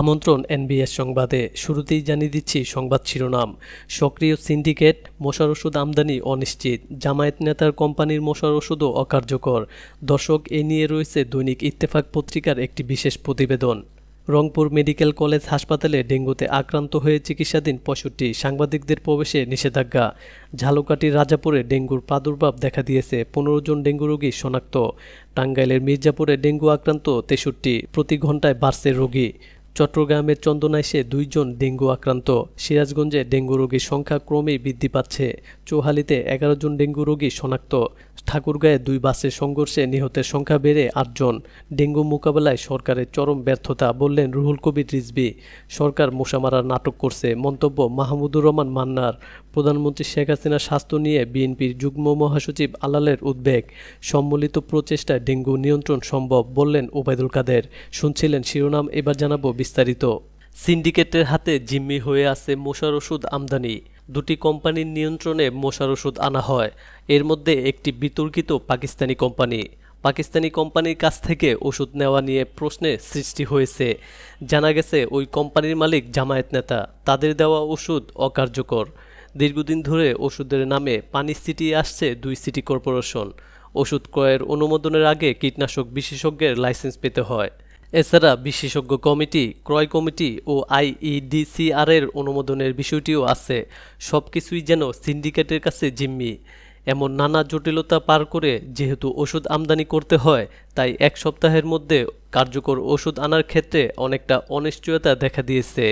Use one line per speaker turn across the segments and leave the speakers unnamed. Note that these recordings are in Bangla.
আমন্ত্রণ এনবিএস সংবাদে শুরুতেই জানিয়ে দিচ্ছি সংবাদ শিরোনাম সক্রিয় সিন্ডিকেট মশার ওষুধ আমদানি অনিশ্চিত জামায়াত নেতার কোম্পানির মশার ওষুধও অকার্যকর দর্শক এ নিয়ে রয়েছে দৈনিক ইত্তেফাক পত্রিকার একটি বিশেষ প্রতিবেদন রংপুর মেডিকেল কলেজ হাসপাতালে ডেঙ্গুতে আক্রান্ত হয়ে চিকিৎসাধীন পঁয়ষট্টি সাংবাদিকদের প্রবেশে নিষেধাজ্ঞা ঝালকাটি রাজাপুরে ডেঙ্গুর প্রাদুর্ভাব দেখা দিয়েছে পনেরো জন ডেঙ্গু রোগী শনাক্ত টাঙ্গাইলের মির্জাপুরে ডেঙ্গু আক্রান্ত তেষট্টি প্রতি ঘন্টায় বাড়ছে রোগী চট্টগ্রামের চন্দনাইশে দুইজন ডেঙ্গু আক্রান্ত সিরাজগঞ্জে ডেঙ্গু রোগীর সংখ্যা ক্রমেই বৃদ্ধি পাচ্ছে চৌহালিতে এগারো জন ডেঙ্গু রোগী শনাক্ত ঠাকুরগাঁয়ে দুই বাসের সংঘর্ষে নিহতের সংখ্যা বেড়ে আটজন ডেঙ্গু মোকাবেলায় সরকারের চরম ব্যর্থতা বললেন রুহুল কবির রিজবি সরকার মশা মারার নাটক করছে মন্তব্য মাহমুদুর রহমান মান্নার প্রধানমন্ত্রী শেখ হাসিনার স্বাস্থ্য নিয়ে বিএনপির যুগ্ম মহাসচিব আলালের উদ্বেগ সম্মিলিত প্রচেষ্টায় ডেঙ্গু নিয়ন্ত্রণ সম্ভব বললেন ওবায়দুল কাদের শুনছিলেন শিরোনাম এবার জানাবো বিস্তারিত সিন্ডিকেটের হাতে জিম্মি হয়ে আছে মশার ওষুধ আমদানি দুটি কোম্পানির নিয়ন্ত্রণে মশার ওষুধ আনা হয় এর মধ্যে একটি বিতর্কিত পাকিস্তানি কোম্পানি পাকিস্তানি কোম্পানির কাছ থেকে ওষুধ নেওয়া নিয়ে প্রশ্নে সৃষ্টি হয়েছে জানা গেছে ওই কোম্পানির মালিক জামায়াত নেতা তাদের দেওয়া ওষুধ অকার্যকর দীর্ঘদিন ধরে ওষুধের নামে পানি সিটি আসছে দুই সিটি কর্পোরেশন ওষুধ ক্রয়ের অনুমোদনের আগে কীটনাশক বিশেষজ্ঞের লাইসেন্স পেতে হয় এছাড়া বিশেষজ্ঞ কমিটি ক্রয় কমিটি ও আইইডিসিআরের অনুমোদনের বিষয়টিও আছে সব কিছুই যেন সিন্ডিকেটের কাছে জিম্মি এমন নানা জটিলতা পার করে যেহেতু ওষুধ আমদানি করতে হয় তাই এক সপ্তাহের মধ্যে কার্যকর ওষুধ আনার ক্ষেত্রে অনেকটা অনিশ্চয়তা দেখা দিয়েছে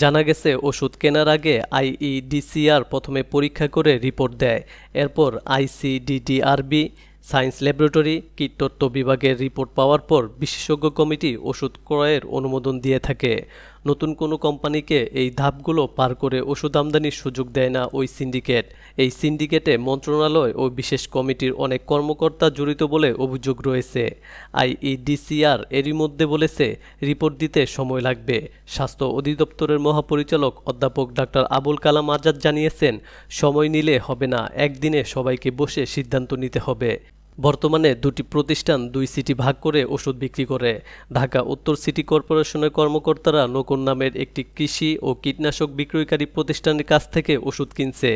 জানা গেছে ওষুধ কেনার আগে আইইডিসিআর প্রথমে পরীক্ষা করে রিপোর্ট দেয় এরপর আইসিডিডিআরবি সায়েন্স ল্যাবরেটরি কীটতত্ত্ব বিভাগের রিপোর্ট পাওয়ার পর বিশেষজ্ঞ কমিটি ওষুধ ক্রয়ের অনুমোদন দিয়ে থাকে নতুন কোনো কোম্পানিকে এই ধাপগুলো পার করে ওষুধ আমদানির সুযোগ দেয় না ওই সিন্ডিকেট এই সিন্ডিকেটে মন্ত্রণালয় ও বিশেষ কমিটির অনেক কর্মকর্তা জড়িত বলে অভিযোগ রয়েছে আইইডিসিআর এরই মধ্যে বলেছে রিপোর্ট দিতে সময় লাগবে স্বাস্থ্য অধিদপ্তরের মহাপরিচালক অধ্যাপক ডাক্তার আবুল কালাম আজাদ জানিয়েছেন সময় নিলে হবে না একদিনে সবাইকে বসে সিদ্ধান্ত নিতে হবে বর্তমানে দুটি প্রতিষ্ঠান দুই সিটি ভাগ করে ওষুধ বিক্রি করে ঢাকা উত্তর সিটি কর্পোরেশনের কর্মকর্তারা নকুন নামের একটি কৃষি ও কীটনাশক বিক্রয়কারী প্রতিষ্ঠানের কাছ থেকে ওষুধ কিনছে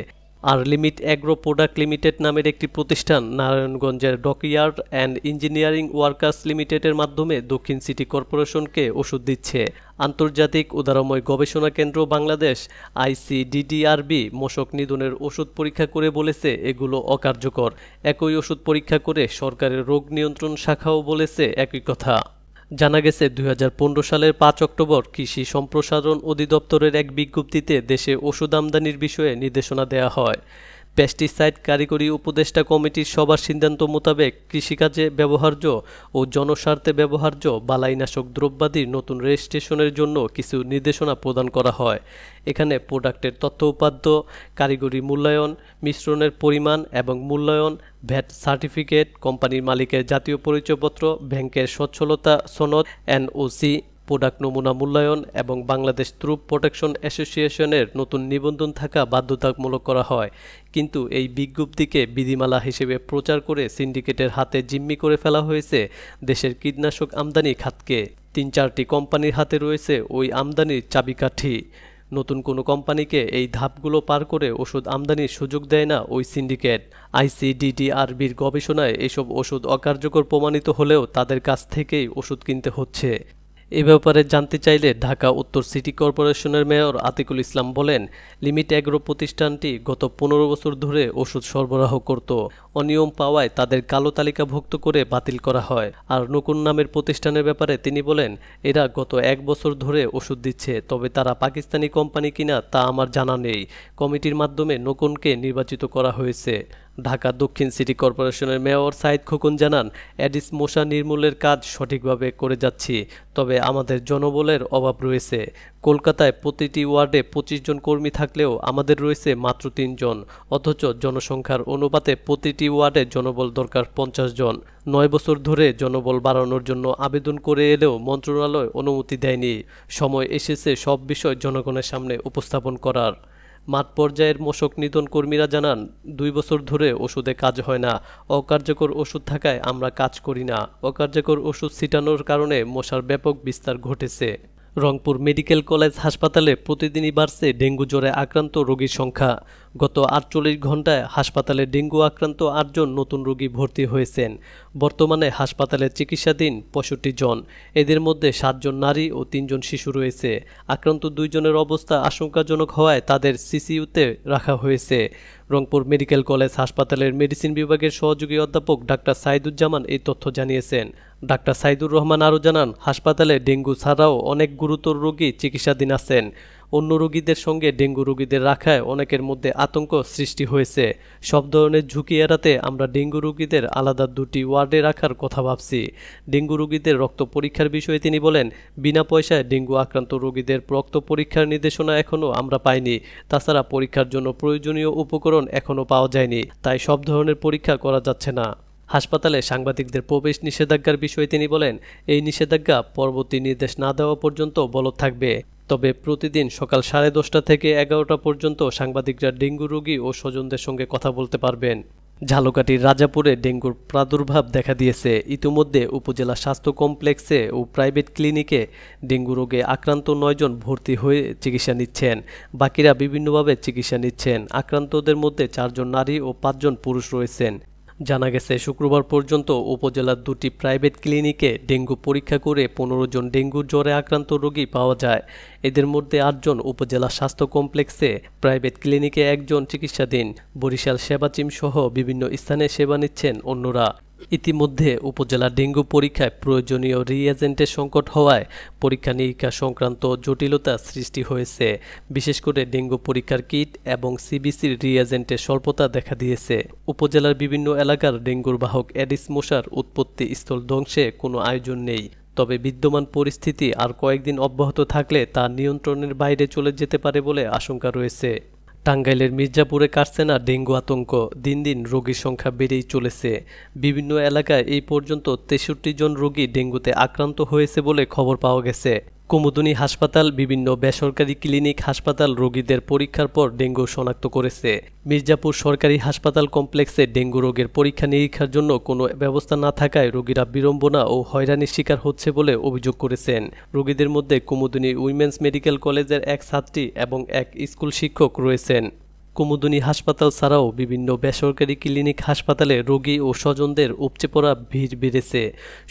আর লিমিট অ্যাগ্রো প্রোডাক্ট লিমিটেড নামের একটি প্রতিষ্ঠান নারায়ণগঞ্জের ডকইয়ার্ড অ্যান্ড ইঞ্জিনিয়ারিং ওয়ার্কার্স লিমিটেডের মাধ্যমে দক্ষিণ সিটি কর্পোরেশনকে ওষুধ দিচ্ছে আন্তর্জাতিক উদারময় গবেষণা কেন্দ্র বাংলাদেশ আইসিডিডিআরবি মশক নিধনের ওষুধ পরীক্ষা করে বলেছে এগুলো অকার্যকর একই ওষুধ পরীক্ষা করে সরকারের রোগ নিয়ন্ত্রণ শাখাও বলেছে একই কথা জানা গেছে দুই সালের পাঁচ অক্টোবর কৃষি সম্প্রসারণ অধিদপ্তরের এক বিজ্ঞপ্তিতে দেশে ওষুধ আমদানির বিষয়ে নির্দেশনা দেয়া হয় পেস্টিসাইড কারিগরি উপদেষ্টা কমিটির সবার সিদ্ধান্ত মোতাবেক কৃষিকাজে ব্যবহার্য ও জনস্বার্থে ব্যবহার্য বালাইনাশক দ্রব্যাদির নতুন রেজিস্ট্রেশনের জন্য কিছু নির্দেশনা প্রদান করা হয় এখানে প্রোডাক্টের তথ্য উপাদ্য কারিগরি মূল্যায়ন মিশ্রণের পরিমাণ এবং মূল্যায়ন ভ্যাট সার্টিফিকেট কোম্পানির মালিকের জাতীয় পরিচয়পত্র ব্যাংকের সচ্ছলতা সনদ এনওসি প্রোডাক্ট নমুনা মূল্যায়ন এবং বাংলাদেশ ত্রুপ প্রোটেকশন অ্যাসোসিয়েশনের নতুন নিবন্ধন থাকা বাধ্যতামূলক করা হয় কিন্তু এই বিজ্ঞপ্তিকে বিধিমালা হিসেবে প্রচার করে সিন্ডিকেটের হাতে জিম্মি করে ফেলা হয়েছে দেশের কীটনাশক আমদানি খাতকে তিন চারটি কোম্পানির হাতে রয়েছে ওই আমদানির চাবিকাঠি নতুন কোনো কোম্পানিকে এই ধাপগুলো পার করে ওষুধ আমদানির সুযোগ দেয় না ওই সিন্ডিকেট আইসিডিডিআরবির গবেষণায় এসব ওষুধ অকার্যকর প্রমাণিত হলেও তাদের কাছ থেকেই ওষুধ কিনতে হচ্ছে এ ব্যাপারে জানতে চাইলে ঢাকা উত্তর সিটি কর্পোরেশনের মেয়র আতিকুল ইসলাম বলেন লিমিট অ্যাগ্রো প্রতিষ্ঠানটি গত পনেরো বছর ধরে ওষুধ সরবরাহ করত অনিয়ম পাওয়ায় তাদের কালো তালিকাভুক্ত করে বাতিল করা হয় আর নকুন নামের প্রতিষ্ঠানের ব্যাপারে তিনি বলেন এরা গত এক বছর ধরে ওষুধ দিচ্ছে তবে তারা পাকিস্তানি কোম্পানি কিনা তা আমার জানা নেই কমিটির মাধ্যমে নকুনকে নির্বাচিত করা হয়েছে ঢাকা দক্ষিণ সিটি কর্পোরেশনের মেয়র সাইদ খোকন জানান অ্যাডিস মশা নির্মূলের কাজ সঠিকভাবে করে যাচ্ছি তবে আমাদের জনবলের অভাব রয়েছে কলকাতায় প্রতিটি ওয়ার্ডে পঁচিশ জন কর্মী থাকলেও আমাদের রয়েছে মাত্র তিনজন অথচ জনসংখ্যার অনুপাতে প্রতিটি ওয়ার্ডে জনবল দরকার পঞ্চাশ জন নয় বছর ধরে জনবল বাড়ানোর জন্য আবেদন করে এলেও মন্ত্রণালয় অনুমতি দেয়নি সময় এসেছে সব বিষয় জনগণের সামনে উপস্থাপন করার মাঠ পর্যায়ের মশক নিধন কর্মীরা জানান দুই বছর ধরে ওষুধে কাজ হয় না অকার্যকর ওষুধ থাকায় আমরা কাজ করি না অকার্যকর ওষুধ ছিটানোর কারণে মশার ব্যাপক বিস্তার ঘটেছে রংপুর মেডিকেল কলেজ হাসপাতালে প্রতিদিনই বাড়ছে ডেঙ্গু জ্বরে আক্রান্ত রোগীর সংখ্যা গত আটচল্লিশ ঘন্টায় হাসপাতালে ডেঙ্গু আক্রান্ত আটজন নতুন রোগী ভর্তি হয়েছেন বর্তমানে হাসপাতালে চিকিৎসাধীন পঁয়ষট্টি জন এদের মধ্যে সাতজন নারী ও তিনজন শিশু রয়েছে আক্রান্ত দুইজনের অবস্থা আশঙ্কাজনক হওয়ায় তাদের সিসিউতে রাখা হয়েছে রংপুর মেডিকেল কলেজ হাসপাতালের মেডিসিন বিভাগের সহযোগী অধ্যাপক ডাক্তার সাইদুজ্জামান এই তথ্য জানিয়েছেন ডাক্তার সাইদুর রহমান আরও জানান হাসপাতালে ডেঙ্গু ছাড়াও অনেক গুরুতর রোগী চিকিৎসাধীন আছেন অন্য রোগীদের সঙ্গে ডেঙ্গু রোগীদের রাখায় অনেকের মধ্যে আতঙ্ক সৃষ্টি হয়েছে সব ধরনের ঝুঁকি এড়াতে আমরা ডেঙ্গু রোগীদের আলাদা দুটি ওয়ার্ডে রাখার কথা ভাবছি ডেঙ্গু রোগীদের রক্ত পরীক্ষার বিষয়ে তিনি বলেন বিনা পয়সায় ডেঙ্গু আক্রান্ত রোগীদের রক্ত পরীক্ষার নির্দেশনা এখনও আমরা পাইনি তাছাড়া পরীক্ষার জন্য প্রয়োজনীয় উপকরণ এখনও পাওয়া যায়নি তাই সব ধরনের পরীক্ষা করা যাচ্ছে না হাসপাতালে সাংবাদিকদের প্রবেশ নিষেধাজ্ঞার বিষয়ে তিনি বলেন এই নিষেধাজ্ঞা পরবর্তী নির্দেশ না দেওয়া পর্যন্ত বলৎ থাকবে তবে প্রতিদিন সকাল সাড়ে দশটা থেকে এগারোটা পর্যন্ত সাংবাদিকরা ডেঙ্গু রোগী ও স্বজনদের সঙ্গে কথা বলতে পারবেন ঝালকাটির রাজাপুরে ডেঙ্গুর প্রাদুর্ভাব দেখা দিয়েছে ইতিমধ্যে উপজেলা স্বাস্থ্য কমপ্লেক্সে ও প্রাইভেট ক্লিনিকে ডেঙ্গু রোগে আক্রান্ত নয়জন ভর্তি হয়ে চিকিৎসা নিচ্ছেন বাকিরা বিভিন্নভাবে চিকিৎসা নিচ্ছেন আক্রান্তদের মধ্যে চারজন নারী ও পাঁচজন পুরুষ রয়েছেন জানা গেছে শুক্রবার পর্যন্ত উপজেলার দুটি প্রাইভেট ক্লিনিকে ডেঙ্গু পরীক্ষা করে পনেরো জন ডেঙ্গু জ্বরে আক্রান্ত রোগী পাওয়া যায় এদের মধ্যে আটজন উপজেলা স্বাস্থ্য কমপ্লেক্সে প্রাইভেট ক্লিনিকে একজন চিকিৎসাধীন বরিশাল সেবাচিম সহ বিভিন্ন স্থানে সেবা নিচ্ছেন অন্যরা ইতিমধ্যে উপজেলা ডেঙ্গু পরীক্ষায় প্রয়োজনীয় রিএজেন্টের সংকট হওয়ায় পরীক্ষা নিরীক্ষা সংক্রান্ত জটিলতা সৃষ্টি হয়েছে বিশেষ করে ডেঙ্গু পরীক্ষার কিট এবং সিবিসির রিএজেন্টের স্বল্পতা দেখা দিয়েছে উপজেলার বিভিন্ন এলাকার ডেঙ্গুর বাহক অ্যাডিস মশার উৎপত্তি স্থল ধ্বংসে কোনো আয়োজন নেই তবে বিদ্যমান পরিস্থিতি আর কয়েকদিন অব্যাহত থাকলে তা নিয়ন্ত্রণের বাইরে চলে যেতে পারে বলে আশঙ্কা রয়েছে টাঙ্গাইলের মির্জাপুরে কাটছে না ডেঙ্গু আতঙ্ক দিন দিন রোগীর সংখ্যা বেড়েই চলেছে বিভিন্ন এলাকায় এই পর্যন্ত তেষট্টি জন রোগী ডেঙ্গুতে আক্রান্ত হয়েছে বলে খবর পাওয়া গেছে কুমুদুনি হাসপাতাল বিভিন্ন বেসরকারি ক্লিনিক হাসপাতাল রোগীদের পরীক্ষার পর ডেঙ্গু শনাক্ত করেছে মির্জাপুর সরকারি হাসপাতাল কমপ্লেক্সে ডেঙ্গু রোগের পরীক্ষা নিরীক্ষার জন্য কোনো ব্যবস্থা না থাকায় রোগীরা বিড়ম্বনা ও হয়রানির শিকার হচ্ছে বলে অভিযোগ করেছেন রোগীদের মধ্যে কুমুদুনি উইমেন্স মেডিকেল কলেজের এক ছাত্রী এবং এক স্কুল শিক্ষক রয়েছেন কুমুদুনি হাসপাতাল ছাড়াও বিভিন্ন বেসরকারি ক্লিনিক হাসপাতালে রোগী ও স্বজনদের উপচে পড়া ভিড় বেড়েছে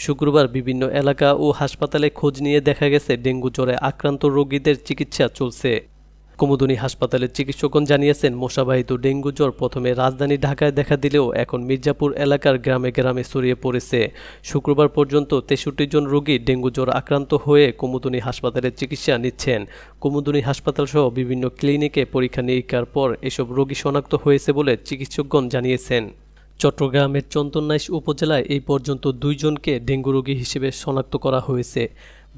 শুক্রবার বিভিন্ন এলাকা ও হাসপাতালে খোঁজ নিয়ে দেখা গেছে ডেঙ্গু জ্বরে আক্রান্ত রোগীদের চিকিৎসা চলছে কুমুদুনি হাসপাতালের চিকিৎসকগণ জানিয়েছেন মশাবাহিত ডেঙ্গু জ্বর প্রথমে রাজধানী ঢাকায় দেখা দিলেও এখন মির্জাপুর এলাকার গ্রামে গ্রামে ছড়িয়ে পড়েছে শুক্রবার পর্যন্ত তেষট্টি জন রোগী ডেঙ্গু জ্বর আক্রান্ত হয়ে কুমুদুনি হাসপাতালে চিকিৎসা নিচ্ছেন কুমুদুনি হাসপাতাল সহ বিভিন্ন ক্লিনিকে পরীক্ষা নিরীক্ষার পর এসব রোগী শনাক্ত হয়েছে বলে চিকিৎসকগণ জানিয়েছেন চট্টগ্রামের চন্দনাইশ উপজেলায় এই পর্যন্ত দুইজনকে ডেঙ্গু রোগী হিসেবে শনাক্ত করা হয়েছে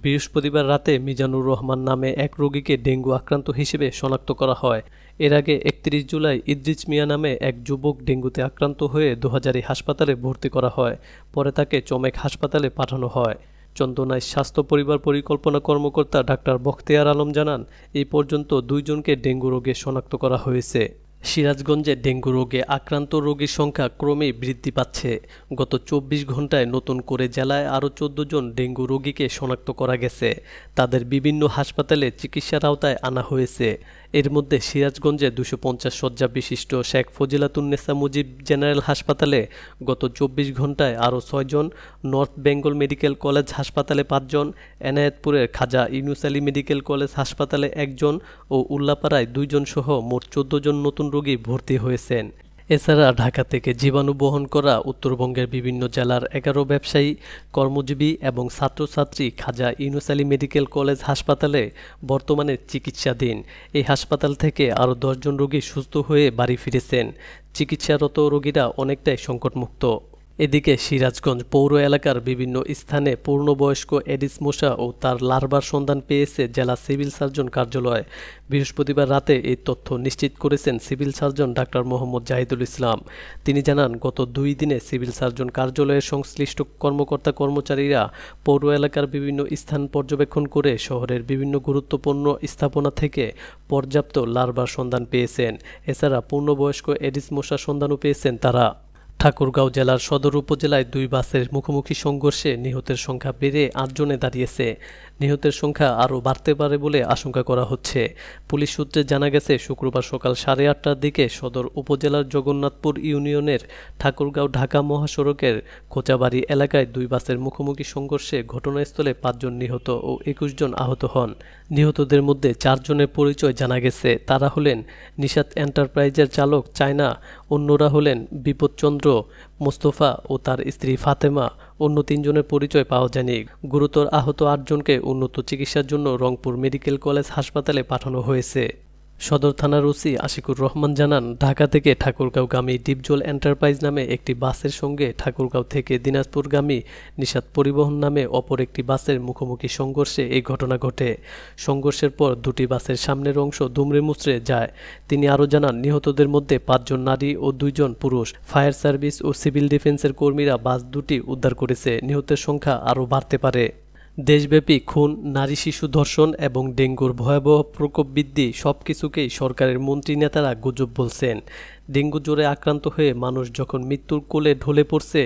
বৃহস্পতিবার রাতে মিজানুর রহমান নামে এক রোগীকে ডেঙ্গু আক্রান্ত হিসেবে শনাক্ত করা হয় এর আগে একত্রিশ জুলাই ইদ্রিজ মিয়া নামে এক যুবক ডেঙ্গুতে আক্রান্ত হয়ে দুহাজারি হাসপাতালে ভর্তি করা হয় পরে তাকে চমেক হাসপাতালে পাঠানো হয় চন্দনায় স্বাস্থ্য পরিবার পরিকল্পনা কর্মকর্তা ডাক্তার বখতিয়ার আলম জানান এই পর্যন্ত দুইজনকে ডেঙ্গু রোগে শনাক্ত করা হয়েছে সিরাজগঞ্জে ডেঙ্গু রোগে আক্রান্ত রোগীর সংখ্যা ক্রমেই বৃদ্ধি পাচ্ছে গত চব্বিশ ঘন্টায় নতুন করে জেলায় আরও চোদ্দ জন ডেঙ্গু রোগীকে শনাক্ত করা গেছে তাদের বিভিন্ন হাসপাতালে চিকিৎসার আওতায় আনা হয়েছে এর মধ্যে সিরাজগঞ্জে দুশো পঞ্চাশ শয্যা বিশিষ্ট শেখ ফজিলাতুন্নেসা মুজিব জেনারেল হাসপাতালে গত চব্বিশ ঘন্টায় আরও ছয়জন নর্থ বেঙ্গল মেডিকেল কলেজ হাসপাতালে পাঁচজন এনায়েতপুরের খাজা ইউনুস আলী মেডিকেল কলেজ হাসপাতালে একজন ও উল্লাপাড়ায় দুইজন সহ মোট চোদ্দ জন নতুন রোগী ভর্তি হয়েছেন এছাড়া ঢাকা থেকে জীবাণু বহন করা উত্তরবঙ্গের বিভিন্ন জেলার এগারো ব্যবসায়ী কর্মজীবী এবং ছাত্রছাত্রী খাজা ইউনুস আলী মেডিকেল কলেজ হাসপাতালে বর্তমানে চিকিৎসাধীন এই হাসপাতাল থেকে আরও দশজন রোগী সুস্থ হয়ে বাড়ি ফিরেছেন চিকিৎসারত রোগীরা অনেকটাই সংকটমুক্ত এদিকে সিরাজগঞ্জ পৌর এলাকার বিভিন্ন স্থানে পূর্ণবয়স্ক এডিস মশা ও তার লার্ভার সন্ধান পেয়েছে জেলা সিভিল সার্জন কার্যালয় বৃহস্পতিবার রাতে এই তথ্য নিশ্চিত করেছেন civil surgeon doctor Mohammad Zahidul Islam তিনি জানান গত দুই দিনে সিভিল সার্জন কার্যালয়ের সংশ্লিষ্ট কর্মকর্তা কর্মচারীরা পৌর এলাকার বিভিন্ন স্থান পর্যবেক্ষণ করে শহরের বিভিন্ন গুরুত্বপূর্ণ স্থাপনা থেকে পর্যাপ্ত লার্ভার সন্ধান পেয়েছেন এছাড়া পূর্ণবয়স্ক এডিস মশা সন্ধানও পেয়েছেন তারা ঠাকুরগাঁও জেলার সদর উপজেলায় দুই বাসের মুখোমুখি সংঘর্ষে নিহতের সংখ্যা বেড়ে আটজনে দাঁড়িয়েছে নিহতের সংখ্যা আরও বাড়তে পারে বলে আশঙ্কা করা হচ্ছে পুলিশ সূত্রে জানা গেছে শুক্রবার সকাল সাড়ে আটটার দিকে সদর উপজেলার জগন্নাথপুর ইউনিয়নের ঠাকুরগাঁও ঢাকা মহাসড়কের খোঁচাবাড়ি এলাকায় দুই বাসের মুখোমুখি সংঘর্ষে ঘটনাস্থলে পাঁচজন নিহত ও একুশ জন আহত হন নিহতদের মধ্যে চারজনের পরিচয় জানা গেছে তারা হলেন নিশাত এন্টারপ্রাইজের চালক চায়না অন্যরা হলেন বিপদচন্দ্র মোস্তফা ও তার স্ত্রী ফাতেমা অন্য তিনজনের পরিচয় পাওয়া যায়নি গুরুতর আহত আটজনকে উন্নত চিকিৎসার জন্য রংপুর মেডিকেল কলেজ হাসপাতালে পাঠানো হয়েছে সদর থানার ওসি আশিকুর রহমান জানান ঢাকা থেকে ঠাকুরগাঁওগামী ডিপজল এন্টারপ্রাইজ নামে একটি বাসের সঙ্গে ঠাকুরগাঁও থেকে দিনাজপুরগামী নিষাদ পরিবহন নামে অপর একটি বাসের মুখোমুখি সংঘর্ষে এই ঘটনা ঘটে সংঘর্ষের পর দুটি বাসের সামনের অংশ দুমড়ে মুচড়ে যায় তিনি আরও জানান নিহতদের মধ্যে পাঁচজন নারী ও দুইজন পুরুষ ফায়ার সার্ভিস ও সিভিল ডিফেন্সের কর্মীরা বাস দুটি উদ্ধার করেছে নিহতের সংখ্যা আরও বাড়তে পারে দেশব্যাপী খুন নারী শিশু ধর্ষণ এবং ডেঙ্গুর ভয়াবহ প্রকোপ বৃদ্ধি সব কিছুকেই সরকারের মন্ত্রী নেতারা গুজব বলছেন ডেঙ্গু জ্বরে আক্রান্ত হয়ে মানুষ যখন মৃত্যুর কোলে ঢলে পড়ছে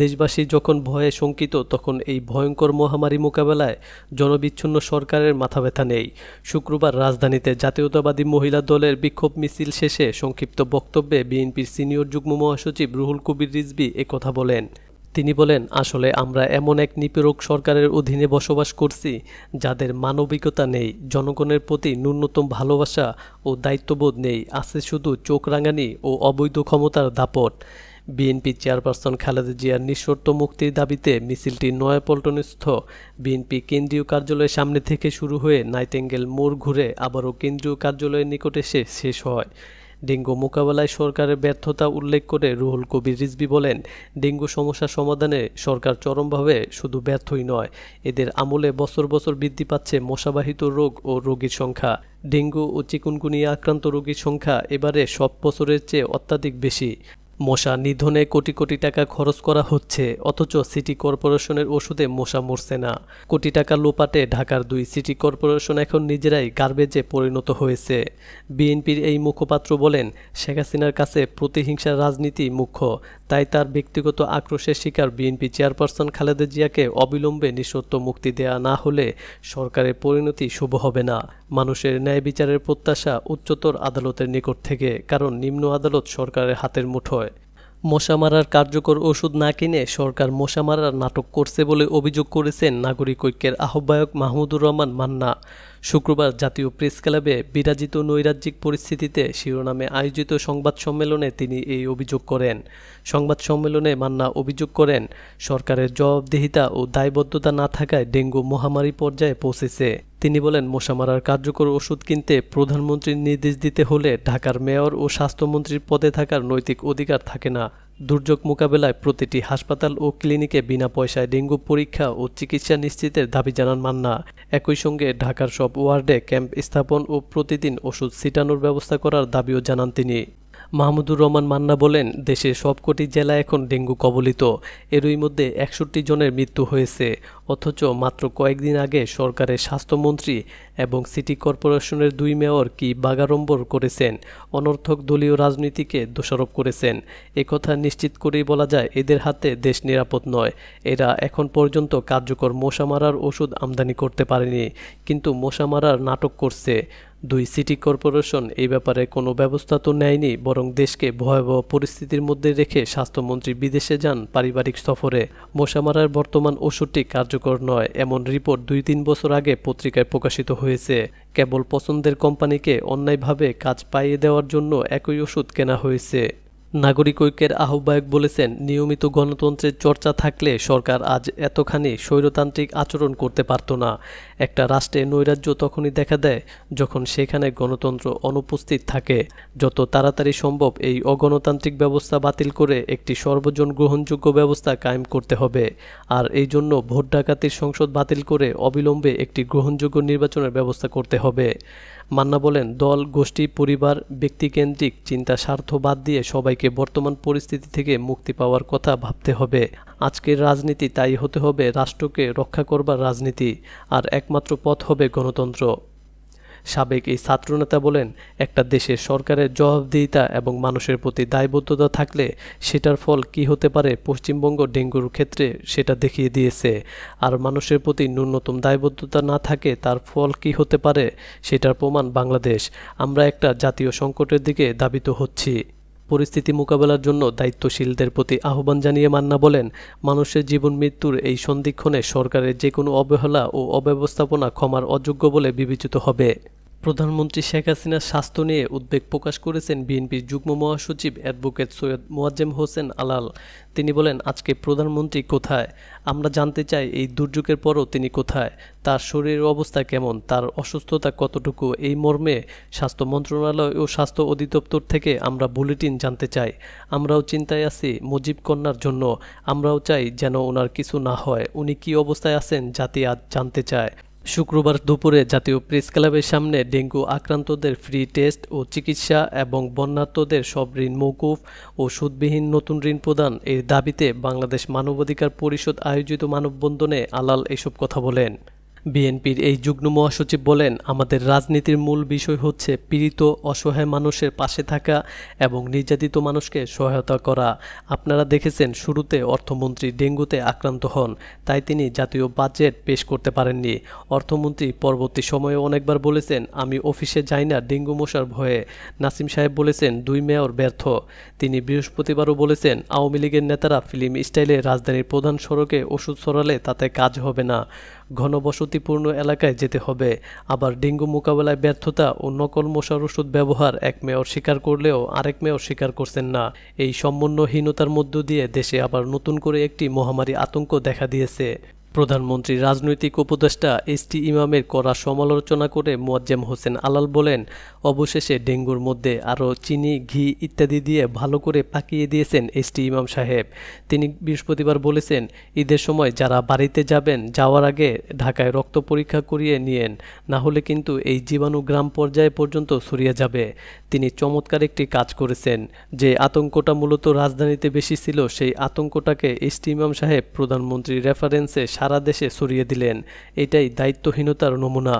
দেশবাসী যখন ভয়ে শঙ্কিত তখন এই ভয়ঙ্কর মহামারী মোকাবেলায় জনবিচ্ছিন্ন সরকারের মাথা ব্যথা নেই শুক্রবার রাজধানীতে জাতীয়তাবাদী মহিলা দলের বিক্ষোভ মিছিল শেষে সংক্ষিপ্ত বক্তব্যে বিএনপির সিনিয়র যুগ্ম মহাসচিব রুহুল কবির রিজবি কথা বলেন তিনি বলেন আসলে আমরা এমন এক নিপীড়ক সরকারের অধীনে বসবাস করছি যাদের মানবিকতা নেই জনগণের প্রতি ন্যূনতম ভালোবাসা ও দায়িত্ববোধ নেই আছে শুধু চোখ রাঙানি ও অবৈধ ক্ষমতার দাপট বিএনপি চেয়ারপারসন খালেদা জিয়ার নিঃশর্ত মুক্তির দাবিতে মিছিলটি নয়াপল্টনস্থ বিএনপি কেন্দ্রীয় কার্যালয়ের সামনে থেকে শুরু হয়ে নাইটেঙ্গেল মোড় ঘুরে আবারও কেন্দ্রীয় কার্যালয়ের নিকটে শেষ হয় ডেঙ্গু মোকাবেলায় সরকারের ব্যর্থতা উল্লেখ করে রুহুল কবির রিজবি বলেন ডেঙ্গু সমস্যা সমাধানে সরকার চরমভাবে শুধু ব্যর্থই নয় এদের আমলে বছর বছর বৃদ্ধি পাচ্ছে মশাবাহিত রোগ ও রোগীর সংখ্যা ডেঙ্গু ও চিকুনগুনিয়া আক্রান্ত রোগীর সংখ্যা এবারে সব বছরের চেয়ে অত্যাধিক বেশি মশা নিধনে কোটি কোটি টাকা খরচ করা হচ্ছে অথচ সিটি কর্পোরেশনের ওষুধে মশা মরছে না কোটি টাকা লোপাটে ঢাকার দুই সিটি কর্পোরেশন এখন নিজেরাই গার্বেজে পরিণত হয়েছে বিএনপির এই মুখপাত্র বলেন শেখ হাসিনার কাছে প্রতিহিংসার রাজনীতি মুখ্য তাই তার ব্যক্তিগত আক্রোশের শিকার বিএনপি চেয়ারপারসন খালেদা জিয়াকে অবিলম্বে নিঃশর্ত মুক্তি দেয়া না হলে সরকারের পরিণতি শুভ হবে না মানুষের ন্যায় বিচারের প্রত্যাশা উচ্চতর আদালতের নিকট থেকে কারণ নিম্ন আদালত সরকারের হাতের মুঠোয় মশা মারার কার্যকর ওষুধ না কিনে সরকার মশা মারার নাটক করছে বলে অভিযোগ করেছেন নাগরিক ঐক্যের আহ্বায়ক মাহমুদুর রহমান মান্না শুক্রবার জাতীয় প্রেস ক্লাবে বিরাজিত নৈরাজ্যিক পরিস্থিতিতে শিরোনামে আয়োজিত সংবাদ সম্মেলনে তিনি এই অভিযোগ করেন সংবাদ সম্মেলনে মান্না অভিযোগ করেন সরকারের জবাবদিহিতা ও দায়বদ্ধতা না থাকায় ডেঙ্গু মহামারী পর্যায়ে পৌঁছেছে তিনি বলেন মশা মারার কার্যকর ওষুধ কিনতে প্রধানমন্ত্রীর নির্দেশ দিতে হলে ঢাকার মেয়র ও স্বাস্থ্যমন্ত্রীর পদে থাকার নৈতিক অধিকার থাকে না দুর্যোগ মোকাবেলায় প্রতিটি হাসপাতাল ও ক্লিনিকে বিনা পয়সায় ডেঙ্গু পরীক্ষা ও চিকিৎসা নিশ্চিতের দাবি জানান মান্না একই সঙ্গে ঢাকার সব ওয়ার্ডে ক্যাম্প স্থাপন ও প্রতিদিন ওষুধ ছিটানোর ব্যবস্থা করার দাবিও জানান তিনি মাহমুদুর রহমান মান্না বলেন দেশের সবকটি জেলা এখন ডেঙ্গু কবলিত এরই মধ্যে একষট্টি জনের মৃত্যু হয়েছে অথচ মাত্র কয়েকদিন আগে সরকারের স্বাস্থ্যমন্ত্রী এবং সিটি কর্পোরেশনের দুই মেয়র কি বাগাড়ম্বর করেছেন অনর্থক দলীয় রাজনীতিকে দোষারোপ করেছেন কথা নিশ্চিত করেই বলা যায় এদের হাতে দেশ নিরাপদ নয় এরা এখন পর্যন্ত কার্যকর মশা মারার ওষুধ আমদানি করতে পারেনি কিন্তু মশা মারার নাটক করছে দুই সিটি কর্পোরেশন এই ব্যাপারে কোনো ব্যবস্থা তো নেয়নি বরং দেশকে ভয়াবহ পরিস্থিতির মধ্যে রেখে স্বাস্থ্যমন্ত্রী বিদেশে যান পারিবারিক সফরে মারার বর্তমান ওষুধটি কার্যকর নয় এমন রিপোর্ট দুই তিন বছর আগে পত্রিকায় প্রকাশিত হয়েছে কেবল পছন্দের কোম্পানিকে অন্যায়ভাবে কাজ পাইয়ে দেওয়ার জন্য একই ওষুধ কেনা হয়েছে নাগরিক ঐক্যের আহ্বায়ক বলেছেন নিয়মিত গণতন্ত্রের চর্চা থাকলে সরকার আজ এতখানি স্বৈরতান্ত্রিক আচরণ করতে পারত না একটা রাষ্ট্রে নৈরাজ্য তখনই দেখা দেয় যখন সেখানে গণতন্ত্র অনুপস্থিত থাকে যত তাড়াতাড়ি সম্ভব এই অগণতান্ত্রিক ব্যবস্থা বাতিল করে একটি সর্বজন গ্রহণযোগ্য ব্যবস্থা কায়েম করতে হবে আর এই জন্য ভোট ডাকাতির সংসদ বাতিল করে অবিলম্বে একটি গ্রহণযোগ্য নির্বাচনের ব্যবস্থা করতে হবে মান্না বলেন দল গোষ্ঠী পরিবার ব্যক্তিকেন্দ্রিক চিন্তা স্বার্থ বাদ দিয়ে সবাইকে বর্তমান পরিস্থিতি থেকে মুক্তি পাওয়ার কথা ভাবতে হবে আজকের রাজনীতি তাই হতে হবে রাষ্ট্রকে রক্ষা করবার রাজনীতি আর একমাত্র পথ হবে গণতন্ত্র সাবেক এই ছাত্রনেতা বলেন একটা দেশের সরকারের জবাবদিহিতা এবং মানুষের প্রতি দায়বদ্ধতা থাকলে সেটার ফল কি হতে পারে পশ্চিমবঙ্গ ডেঙ্গুর ক্ষেত্রে সেটা দেখিয়ে দিয়েছে আর মানুষের প্রতি ন্যূনতম দায়বদ্ধতা না থাকে তার ফল কি হতে পারে সেটার প্রমাণ বাংলাদেশ আমরা একটা জাতীয় সংকটের দিকে দাবিত হচ্ছি পরিস্থিতি মোকাবেলার জন্য দায়িত্বশীলদের প্রতি আহ্বান জানিয়ে মান্না বলেন মানুষের জীবন মৃত্যুর এই সন্ধিক্ষণে সরকারের যে কোনো অবহেলা ও অব্যবস্থাপনা ক্ষমার অযোগ্য বলে বিবেচিত হবে প্রধানমন্ত্রী শেখ হাসিনার স্বাস্থ্য নিয়ে উদ্বেগ প্রকাশ করেছেন বিএনপির যুগ্ম মহাসচিব অ্যাডভোকেট সৈয়দ মোয়াজ্জেম হোসেন আলাল তিনি বলেন আজকে প্রধানমন্ত্রী কোথায় আমরা জানতে চাই এই দুর্যোগের পরও তিনি কোথায় তার শরীরের অবস্থা কেমন তার অসুস্থতা কতটুকু এই মর্মে স্বাস্থ্য মন্ত্রণালয় ও স্বাস্থ্য অধিদপ্তর থেকে আমরা বুলেটিন জানতে চাই আমরাও চিন্তায় আছি মুজিব কন্যার জন্য আমরাও চাই যেন ওনার কিছু না হয় উনি কি অবস্থায় আছেন জাতি আজ জানতে চায় শুক্রবার দুপুরে জাতীয় প্রেস ক্লাবের সামনে ডেঙ্গু আক্রান্তদের ফ্রি টেস্ট ও চিকিৎসা এবং বন্যাত্মদের সব ঋণ মৌকুফ ও সুদবিহীন নতুন ঋণ প্রদান এর দাবিতে বাংলাদেশ মানবাধিকার পরিষদ আয়োজিত মানববন্ধনে আলাল এসব কথা বলেন বিএনপির এই যুগ্ম মহাসচিব বলেন আমাদের রাজনীতির মূল বিষয় হচ্ছে পীড়িত অসহায় মানুষের পাশে থাকা এবং নির্যাতিত মানুষকে সহায়তা করা আপনারা দেখেছেন শুরুতে অর্থমন্ত্রী ডেঙ্গুতে আক্রান্ত হন তাই তিনি জাতীয় বাজেট পেশ করতে পারেননি অর্থমন্ত্রী পরবর্তী সময়ে অনেকবার বলেছেন আমি অফিসে যাই না ডেঙ্গু মশার ভয়ে নাসিম সাহেব বলেছেন দুই মেয়র ব্যর্থ তিনি বৃহস্পতিবারও বলেছেন আওয়ামী লীগের নেতারা ফিল্ম স্টাইলে রাজধানীর প্রধান সড়কে ওষুধ সরালে তাতে কাজ হবে না ঘনবসতিপূর্ণ এলাকায় যেতে হবে আবার ডেঙ্গু মোকাবেলায় ব্যর্থতা ও নকল মশার ওষুধ ব্যবহার এক মেয়র স্বীকার করলেও আরেক মেয়র স্বীকার করছেন না এই সমন্বয়হীনতার মধ্য দিয়ে দেশে আবার নতুন করে একটি মহামারী আতঙ্ক দেখা দিয়েছে প্রধানমন্ত্রী রাজনৈতিক উপদেষ্টা এস টি ইমামের করা সমালোচনা করে মোয়াজ্জেম হোসেন আলাল বলেন অবশেষে ডেঙ্গুর মধ্যে আরও চিনি ঘি ইত্যাদি দিয়ে ভালো করে পাকিয়ে দিয়েছেন এস টি ইমাম সাহেব তিনি বৃহস্পতিবার বলেছেন ঈদের সময় যারা বাড়িতে যাবেন যাওয়ার আগে ঢাকায় রক্ত পরীক্ষা করিয়ে নিয়েন না হলে কিন্তু এই জীবাণু গ্রাম পর্যায়ে পর্যন্ত ছড়িয়ে যাবে তিনি চমৎকার একটি কাজ করেছেন যে আতঙ্কটা মূলত রাজধানীতে বেশি ছিল সেই আতঙ্কটাকে এস টি ইমাম সাহেব প্রধানমন্ত্রী রেফারেন্সে সারা দেশে ছড়িয়ে দিলেন এটাই দায়িত্বহীনতার নমুনা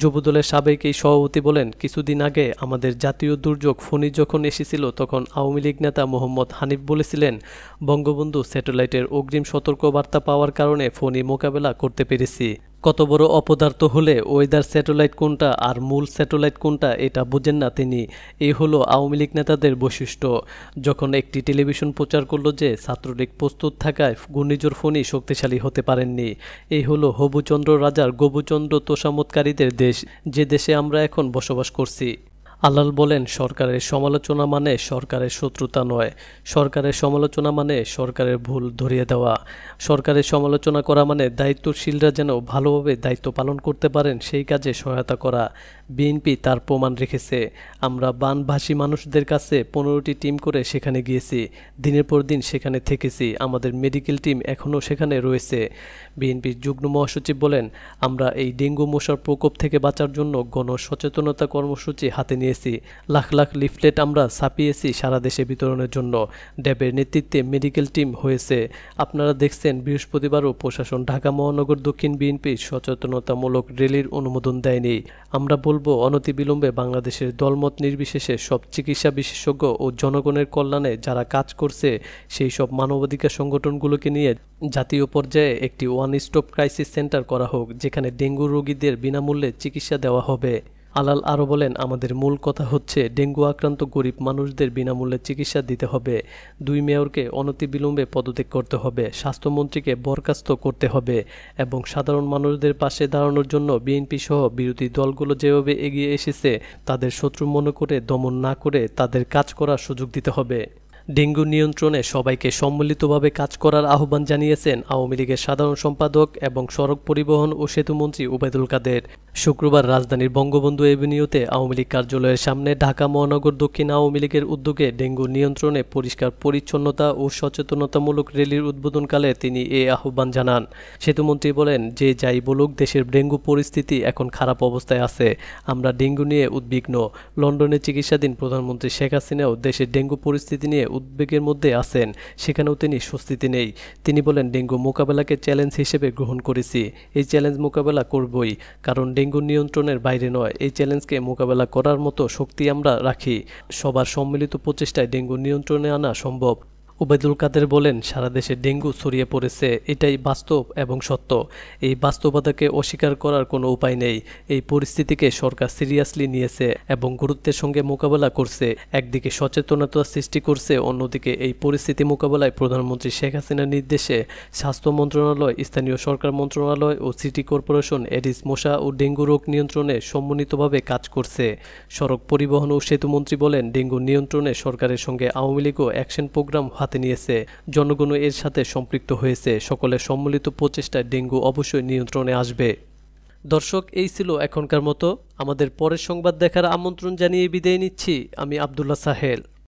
যুবদলের সাবেক এই সভাপতি বলেন কিছুদিন আগে আমাদের জাতীয় দুর্যোগ ফণি যখন এসেছিল তখন আওয়ামী লীগ নেতা মোহাম্মদ হানিফ বলেছিলেন বঙ্গবন্ধু স্যাটেলাইটের অগ্রিম সতর্কবার্তা পাওয়ার কারণে ফণি মোকাবেলা করতে পেরেছি কত বড় অপদার্থ হলে ওয়েদার স্যাটেলাইট কোনটা আর মূল স্যাটেলাইট কোনটা এটা বোঝেন না তিনি এ হলো আওয়ামী লীগ নেতাদের বৈশিষ্ট্য যখন একটি টেলিভিশন প্রচার করলো যে ছাত্রলীগ প্রস্তুত থাকায় ঘূর্ণিঝড় ফোনই শক্তিশালী হতে পারেননি এই হলো হবুচন্দ্র রাজার গবুচন্দ্র তোষামতকারীদের দেশ যে দেশে আমরা এখন বসবাস করছি আলাল বলেন সরকারের সমালোচনা মানে সরকারের শত্রুতা নয় সরকারের সমালোচনা মানে সরকারের ভুল ধরিয়ে দেওয়া সরকারের সমালোচনা করা মানে দায়িত্বশীলরা যেন ভালোভাবে দায়িত্ব পালন করতে পারেন সেই কাজে সহায়তা করা বিএনপি তার প্রমাণ রেখেছে আমরা বানভাষী মানুষদের কাছে পনেরোটি টিম করে সেখানে গিয়েছি দিনের পর দিন সেখানে থেকেছি আমাদের মেডিকেল টিম এখনও সেখানে রয়েছে বিএনপির যুগ্ম মহাসচিব বলেন আমরা এই ডেঙ্গু মশার প্রকোপ থেকে বাঁচার জন্য গণসচেতনতা কর্মসূচি হাতে নিয়ে নিয়েছি লাখ লাখ লিফলেট আমরা ছাপিয়েছি সারা দেশে বিতরণের জন্য ড্যাবের নেতৃত্বে মেডিকেল টিম হয়েছে আপনারা দেখছেন বৃহস্পতিবারও প্রশাসন ঢাকা মহানগর দক্ষিণ বিএনপি সচেতনতামূলক রেলির অনুমোদন দেয়নি আমরা বলবো অনতিবিলম্বে বাংলাদেশের দলমত নির্বিশেষে সব চিকিৎসা বিশেষজ্ঞ ও জনগণের কল্যাণে যারা কাজ করছে সেই সব মানবাধিকার সংগঠনগুলোকে নিয়ে জাতীয় পর্যায়ে একটি ওয়ান স্টপ ক্রাইসিস সেন্টার করা হোক যেখানে ডেঙ্গু রোগীদের বিনামূল্যে চিকিৎসা দেওয়া হবে আলাল আরও বলেন আমাদের মূল কথা হচ্ছে ডেঙ্গু আক্রান্ত গরিব মানুষদের বিনামূল্যে চিকিৎসা দিতে হবে দুই মেয়রকে অনতিবিলম্বে পদত্যাগ করতে হবে স্বাস্থ্যমন্ত্রীকে বরখাস্ত করতে হবে এবং সাধারণ মানুষদের পাশে দাঁড়ানোর জন্য বিএনপি সহ বিরোধী দলগুলো যেভাবে এগিয়ে এসেছে তাদের শত্রু মনে করে দমন না করে তাদের কাজ করার সুযোগ দিতে হবে ডেঙ্গু নিয়ন্ত্রণে সবাইকে সম্মিলিতভাবে কাজ করার আহ্বান জানিয়েছেন আওয়ামী লীগের সাধারণ সম্পাদক এবং সড়ক পরিবহন ও সেতুমন্ত্রী ওবায়দুল কাদের শুক্রবার রাজধানীর বঙ্গবন্ধু এভিনিউতে আওয়ামী লীগ কার্যালয়ের সামনে ঢাকা মহানগর দক্ষিণ আওয়ামী লীগের উদ্যোগে ডেঙ্গু নিয়ন্ত্রণে পরিষ্কার পরিচ্ছন্নতা ও সচেতনতামূলক র্যালির উদ্বোধনকালে তিনি এ আহ্বান জানান সেতুমন্ত্রী বলেন যে যাই বলুক দেশের ডেঙ্গু পরিস্থিতি এখন খারাপ অবস্থায় আছে আমরা ডেঙ্গু নিয়ে উদ্বিগ্ন লন্ডনে চিকিৎসাধীন প্রধানমন্ত্রী শেখ হাসিনাও দেশের ডেঙ্গু পরিস্থিতি নিয়ে উদ্বেগের মধ্যে আছেন সেখানেও তিনি স্বস্তিতে নেই তিনি বলেন ডেঙ্গু মোকাবেলাকে চ্যালেঞ্জ হিসেবে গ্রহণ করেছি এই চ্যালেঞ্জ মোকাবেলা করবই কারণ ডেঙ্গু নিয়ন্ত্রণের বাইরে নয় এই চ্যালেঞ্জকে মোকাবেলা করার মতো শক্তি আমরা রাখি সবার সম্মিলিত প্রচেষ্টায় ডেঙ্গু নিয়ন্ত্রণে আনা সম্ভব উবেদুল কাদের বলেন সারা দেশে ডেঙ্গু ছড়িয়ে পড়েছে এটাই বাস্তব এবং সত্য এই বাস্তবতাকে অস্বীকার করার কোনো উপায় নেই এই পরিস্থিতিকে সরকার সিরিয়াসলি নিয়েছে এবং গুরুত্বের সঙ্গে মোকাবেলা করছে একদিকে সচেতনতা সৃষ্টি করছে অন্যদিকে এই পরিস্থিতি মোকাবেলায় প্রধানমন্ত্রী শেখ হাসিনার নির্দেশে স্বাস্থ্য মন্ত্রণালয় স্থানীয় সরকার মন্ত্রণালয় ও সিটি কর্পোরেশন এডিস মশা ও ডেঙ্গু রোগ নিয়ন্ত্রণে সমন্বিতভাবে কাজ করছে সড়ক পরিবহন ও সেতুমন্ত্রী বলেন ডেঙ্গু নিয়ন্ত্রণে সরকারের সঙ্গে আওয়ামী লীগও অ্যাকশন প্রোগ্রাম হাতে নিয়েছে জনগণ এর সাথে সম্পৃক্ত হয়েছে সকলের সম্মিলিত প্রচেষ্টায় ডেঙ্গু অবশ্যই নিয়ন্ত্রণে আসবে দর্শক এই ছিল এখনকার মতো আমাদের পরের সংবাদ দেখার আমন্ত্রণ জানিয়ে বিদায় নিচ্ছি আমি আবদুল্লাহ সাহেল